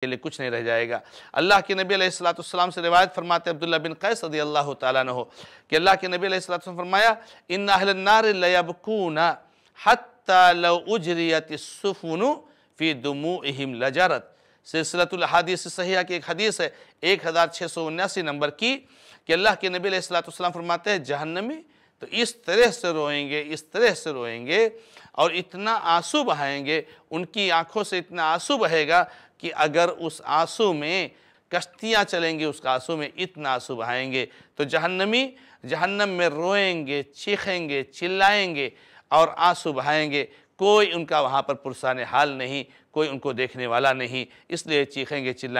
کے لئے کچھ نہیں رہ جائے گا اللہ کی نبی علیہ السلام سے روایت فرماتے ہیں عبداللہ بن قیس رضی اللہ تعالیٰ نہ ہو کہ اللہ کی نبی علیہ السلام فرمایا اِنَّ اَحْلَ النَّارِ لَيَبْكُونَ حَتَّى لَوْ اُجْرِيَتِ السُّفُنُ فِي دُمُوعِهِمْ لَجَرَتْ سلسلت الحادیث صحیحہ کی ایک حدیث ہے ایک ہزار چھ سو انیاسی نمبر کی کہ اللہ کی نبی علیہ السلام فرماتے ہیں جہنمی तो इस तरह से रोएंगे इस तरह से रोएंगे और इतना आंसू बहाएंगे उनकी आंखों से इतना आंसू बहेगा कि अगर उस आंसू में कश्तियाँ चलेंगी उस आंसू में इतना आंसू बहाएंगे तो जहन्नमी जहन्नम में रोएंगे चीखेंगे चिल्लाएंगे और आंसू बहाएंगे कोई उनका वहाँ पर पुरसान हाल नहीं कोई उनको देखने वाला नहीं इसलिए चीखेंगे चिल्लाएंगे